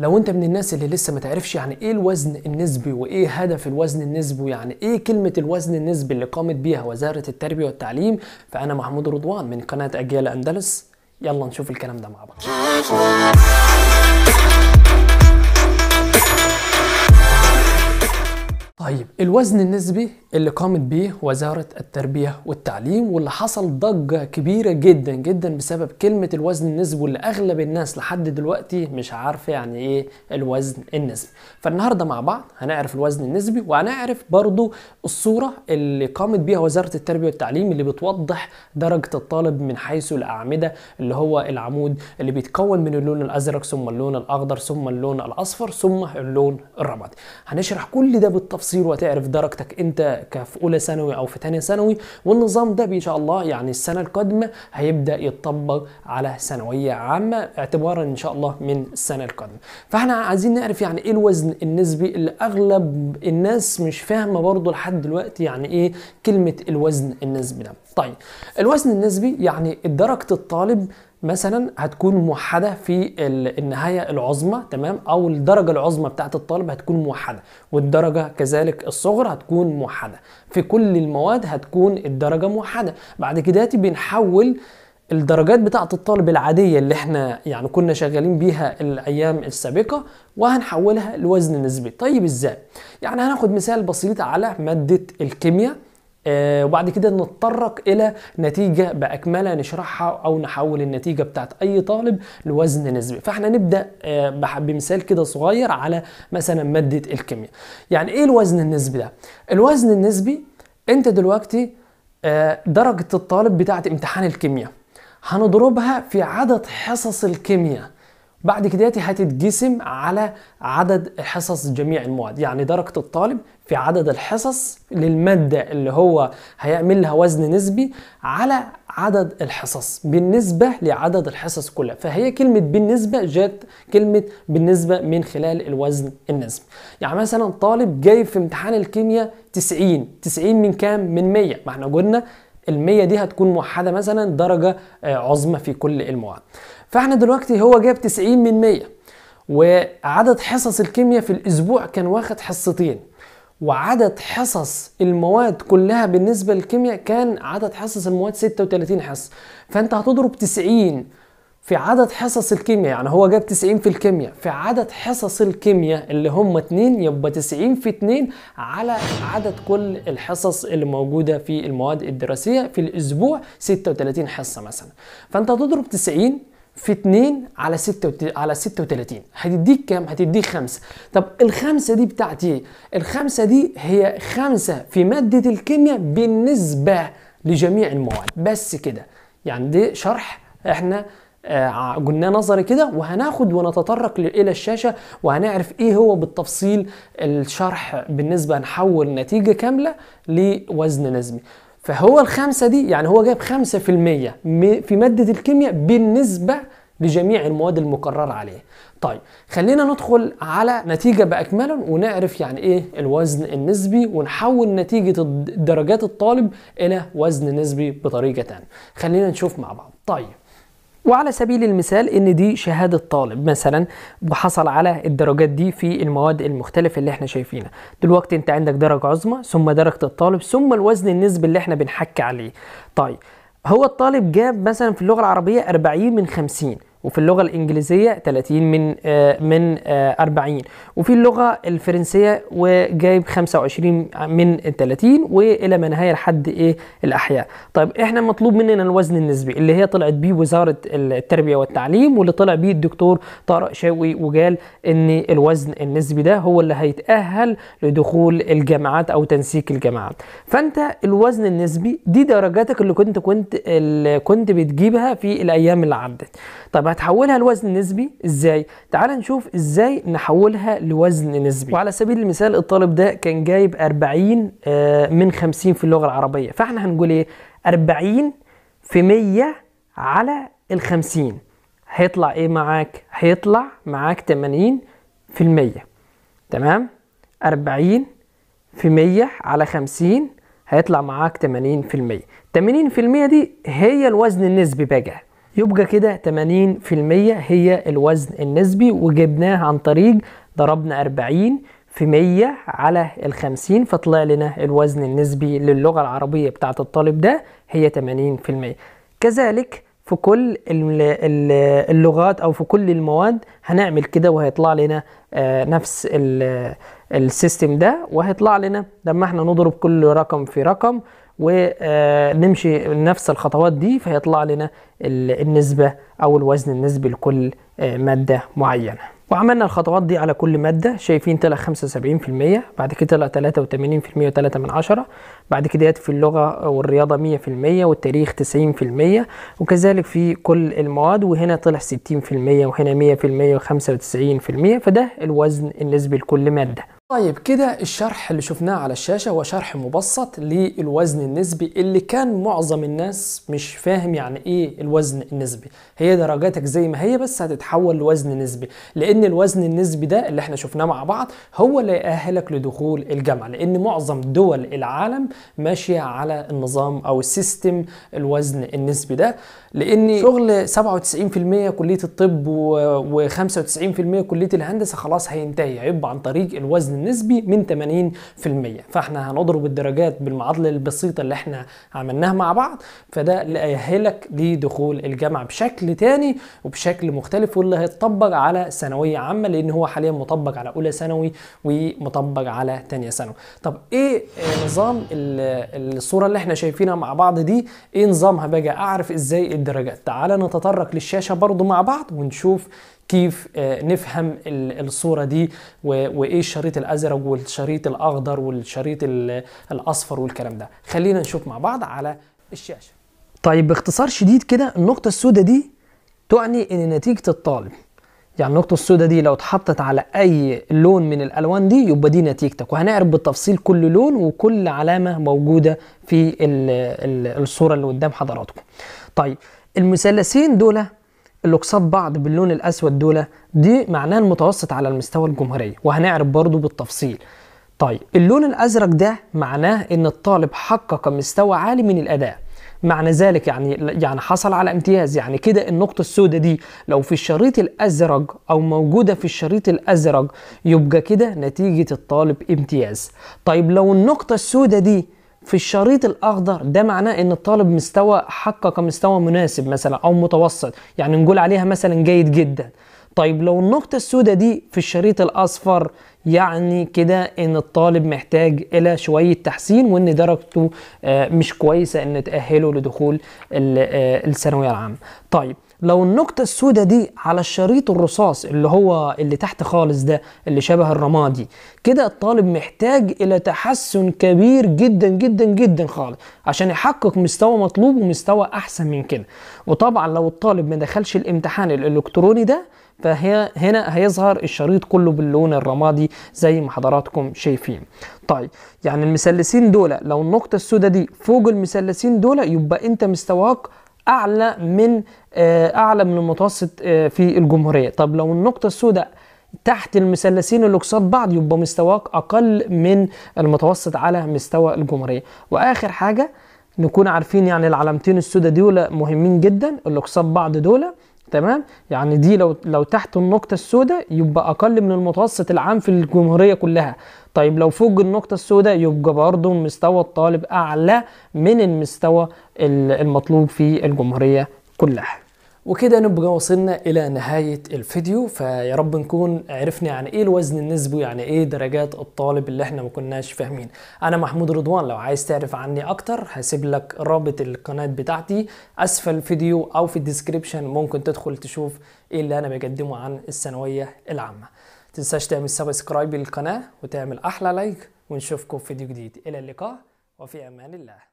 لو انت من الناس اللي لسه ما تعرفش يعني ايه الوزن النسبي وايه هدف الوزن النسبي ويعني ايه كلمة الوزن النسبي اللي قامت بيها وزارة التربية والتعليم فانا محمود رضوان من قناة اجيال اندلس يلا نشوف الكلام ده مع بعض طيب الوزن النسبي اللي قامت بيه وزارة التربية والتعليم واللي حصل ضجة كبيرة جدا جدا بسبب كلمة الوزن النسبي واللي أغلب الناس لحد دلوقتي مش عارفة يعني إيه الوزن النسبي فالنهاردة مع بعض هنعرف الوزن النسبي وهنعرف برضو الصورة اللي قامت بيها وزارة التربية والتعليم اللي بتوضح درجة الطالب من حيث الأعمدة اللي هو العمود اللي بيتكون من اللون الأزرق ثم اللون الأخضر ثم اللون الأصفر ثم اللون الرمادي هنشرح كل ده بالتفصيل تصير وتعرف درجتك انت في اولى ثانوي او في ثانيه ثانوي والنظام ده ان شاء الله يعني السنه القادمه هيبدا يتطبق على ثانويه عامه اعتبارا ان شاء الله من السنه القادمه فاحنا عايزين نعرف يعني ايه الوزن النسبي اللي اغلب الناس مش فاهمه برضه لحد دلوقتي يعني ايه كلمه الوزن النسبي ده طيب الوزن النسبي يعني درجه الطالب مثلا هتكون موحده في النهايه العظمى تمام او الدرجه العظمى بتاعه الطالب هتكون موحده والدرجه كذلك الصغرى هتكون موحده في كل المواد هتكون الدرجه موحده بعد كده بنحول الدرجات بتاعة الطالب العادية اللي احنا يعني كنا شغالين بيها الأيام السابقة وهنحولها لوزن نسبي طيب ازاي؟ يعني هناخد مثال بسيط على مادة الكيمياء آه، وبعد كده نتطرق الى نتيجه باكملها نشرحها او نحول النتيجه بتاعت اي طالب لوزن نسبي فاحنا نبدا آه، بمثال كده صغير على مثلا ماده الكيمياء يعني ايه الوزن النسبي ده الوزن النسبي انت دلوقتي آه، درجه الطالب بتاعت امتحان الكيمياء هنضربها في عدد حصص الكيمياء بعد كده هتتجسم على عدد حصص جميع المواد يعني درجة الطالب في عدد الحصص للمادة اللي هو هيعمل لها وزن نسبي على عدد الحصص بالنسبة لعدد الحصص كلها فهي كلمة بالنسبة جت كلمة بالنسبة من خلال الوزن النسبي يعني مثلا طالب جايب في امتحان الكيمياء 90 90 من كام؟ من 100 ما احنا قلنا المية دي هتكون موحدة مثلا درجة آه، عظمى في كل المواد فاحنا دلوقتي هو جاب 90 من 100 وعدد حصص الكيمياء في الاسبوع كان واخد حصتين وعدد حصص المواد كلها بالنسبه للكيمياء كان عدد حصص المواد 36 حصه فانت هتضرب 90 في عدد حصص الكيمياء يعني هو جاب 90 في الكيمياء في عدد حصص الكيمياء اللي هم 2 يبقى 90 في 2 على عدد كل الحصص اللي موجودة في المواد الدراسية في الأسبوع 36 حصة مثلا فأنت هتضرب 90 في 2 على 6 على 36 هتديك كام هتديك 5 طب الخمسه دي بتاعت ايه الخمسه دي هي خمسه في ماده الكيمياء بالنسبه لجميع المواد بس كده يعني ده شرح احنا آه، قلنا نظري كده وهناخد ونتطرق الى الشاشه وهنعرف ايه هو بالتفصيل الشرح بالنسبه نحول نتيجه كامله لوزن نسبي فهو الخمسة دي يعني هو جايب 5% في مادة الكيمياء بالنسبة لجميع المواد المقررة عليه طيب خلينا ندخل على نتيجة بأكملها ونعرف يعني إيه الوزن النسبي ونحول نتيجة درجات الطالب إلى وزن نسبي بطريقة تانية خلينا نشوف مع بعض طيب وعلى سبيل المثال ان دي شهاده طالب مثلا وحصل على الدرجات دي في المواد المختلفه اللي احنا شايفينها دلوقتي انت عندك درجه عظمى ثم درجه الطالب ثم الوزن النسبي اللي احنا بنحكي عليه طيب هو الطالب جاب مثلا في اللغه العربيه 40 من 50 وفي اللغه الانجليزيه 30 من آه من آه 40 وفي اللغه الفرنسيه وجايب 25 من 30 والى ما نهايه لحد ايه الاحياء طيب احنا مطلوب مننا الوزن النسبي اللي هي طلعت بيه وزاره التربيه والتعليم واللي طلع بيه الدكتور طارق شاوي وقال ان الوزن النسبي ده هو اللي هيتاهل لدخول الجامعات او تنسيق الجامعات فانت الوزن النسبي دي درجاتك اللي كنت كنت اللي كنت بتجيبها في الايام اللي عدت طيب هتحولها لوزن نسبي ازاي تعال نشوف ازاي نحولها لوزن نسبي وعلى سبيل المثال الطالب ده كان جايب 40 آه، من 50 في اللغه العربيه فاحنا هنقول ايه 40 في 100 على ال 50 هيطلع ايه معاك هيطلع معاك 80 في المية تمام 40 في 100 على 50 هيطلع معاك 80 في المية 80 في المية دي هي الوزن النسبي بقى يبقى كده 80% هي الوزن النسبي وجبناه عن طريق ضربنا 40 في 100 على ال 50 فطلع لنا الوزن النسبي للغة العربية بتاعت الطالب ده هي 80% كذلك في كل اللغات او في كل المواد هنعمل كده وهيطلع لنا آه، نفس السيستم ده وهيطلع لنا لما احنا نضرب كل رقم في رقم ونمشي آه، نفس الخطوات دي فيطلع لنا النسبة او الوزن النسبي لكل آه، مادة معينة وعملنا الخطوات دي على كل مادة شايفين طلع 75% بعد كده طلع 83% و3 من عشرة بعد كده في اللغة والرياضة 100% والتاريخ 90% وكذلك في كل المواد وهنا طلع 60% وهنا 100% و95% فده الوزن النسبي لكل مادة طيب كده الشرح اللي شفناه على الشاشة هو شرح مبسط للوزن النسبي اللي كان معظم الناس مش فاهم يعني ايه الوزن النسبي هي درجاتك زي ما هي بس هتتحول لوزن نسبي لان الوزن النسبي ده اللي احنا شفناه مع بعض هو اللي يأهلك لدخول الجامعة لان معظم دول العالم ماشية على النظام او السيستم الوزن النسبي ده لان شغل 97% كلية الطب و95% كلية الهندسة خلاص هينتهي هيبقى عن طريق الوزن النسبي من 80% فاحنا هنضرب الدرجات بالمعادله البسيطه اللي احنا عملناها مع بعض فده اللي هيأهلك لدخول الجامعه بشكل تاني وبشكل مختلف واللي هيتطبق على ثانويه عامه لان هو حاليا مطبق على اولى ثانوي ومطبق على تانية ثانوي طب ايه آه، نظام الصوره اللي احنا شايفينها مع بعض دي ايه نظامها بقى اعرف ازاي الدرجات تعال نتطرق للشاشه برضو مع بعض ونشوف كيف آه، نفهم الصورة دي وإيه الشريط الأزرق والشريط الأخضر والشريط الأصفر والكلام ده خلينا نشوف مع بعض على الشاشة طيب باختصار شديد كده النقطة السوداء دي تعني إن نتيجة الطالب يعني النقطة السوداء دي لو اتحطت على أي لون من الألوان دي يبقى دي نتيجتك وهنعرف بالتفصيل كل لون وكل علامة موجودة في الصورة اللي قدام حضراتكم. طيب المثلثين دول اللي قصاد بعض باللون الاسود دول دي معناه المتوسط على المستوى الجمهوريه وهنعرف برضو بالتفصيل طيب اللون الازرق ده معناه ان الطالب حقق مستوى عالي من الاداء معنى ذلك يعني يعني حصل على امتياز يعني كده النقطة السوداء دي لو في الشريط الأزرق أو موجودة في الشريط الأزرق يبقى كده نتيجة الطالب امتياز طيب لو النقطة السوداء دي في الشريط الاخضر ده معناه ان الطالب مستوى حقق مستوى مناسب مثلا او متوسط يعني نقول عليها مثلا جيد جدا طيب لو النقطة السوداء دي في الشريط الأصفر يعني كده إن الطالب محتاج إلى شوية تحسين وإن درجته آه، مش كويسة إن تأهله لدخول آه، الثانوية العامة. طيب لو النقطة السوداء دي على الشريط الرصاص اللي هو اللي تحت خالص ده اللي شبه الرمادي كده الطالب محتاج إلى تحسن كبير جدا جدا جدا خالص عشان يحقق مستوى مطلوب ومستوى أحسن من كده وطبعا لو الطالب ما دخلش الامتحان الإلكتروني ده فهي هنا هيظهر الشريط كله باللون الرمادي زي ما حضراتكم شايفين طيب يعني المثلثين دول لو النقطة السوداء دي فوق المثلثين دول يبقى انت مستواك اعلى من آه، اعلى من المتوسط آه، في الجمهوريه طب لو النقطه السوداء تحت المثلثين اللي قصاد بعض يبقى مستواك اقل من المتوسط على مستوى الجمهوريه واخر حاجه نكون عارفين يعني العلامتين السوداء دول مهمين جدا اللي قصاد بعض دول تمام يعني دي لو لو تحت النقطه السوداء يبقى اقل من المتوسط العام في الجمهوريه كلها طيب لو فوق النقطه السوداء يبقى برضو مستوى الطالب اعلى من المستوى المطلوب في الجمهوريه كلها وكده نبقى وصلنا الى نهاية الفيديو فيا رب نكون عرفنا يعني ايه الوزن النسبي يعني ايه درجات الطالب اللي احنا ما كناش فاهمين انا محمود رضوان لو عايز تعرف عني اكتر هسيب لك رابط القناة بتاعتي اسفل الفيديو او في الديسكريبشن ممكن تدخل تشوف ايه اللي انا بقدمه عن الثانوية العامة تنساش تعمل سبسكرايب للقناة وتعمل احلى لايك ونشوفكم في فيديو جديد الى اللقاء وفي امان الله